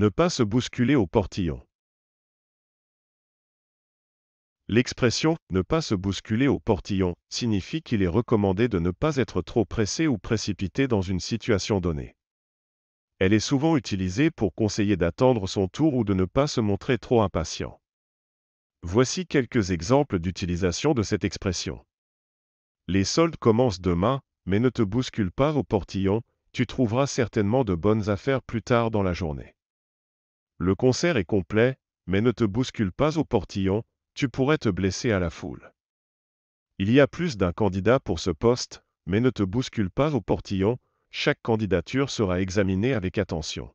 Ne pas se bousculer au portillon. L'expression ne pas se bousculer au portillon signifie qu'il est recommandé de ne pas être trop pressé ou précipité dans une situation donnée. Elle est souvent utilisée pour conseiller d'attendre son tour ou de ne pas se montrer trop impatient. Voici quelques exemples d'utilisation de cette expression. Les soldes commencent demain, mais ne te bouscule pas au portillon, tu trouveras certainement de bonnes affaires plus tard dans la journée. Le concert est complet, mais ne te bouscule pas au portillon, tu pourrais te blesser à la foule. Il y a plus d'un candidat pour ce poste, mais ne te bouscule pas au portillon, chaque candidature sera examinée avec attention.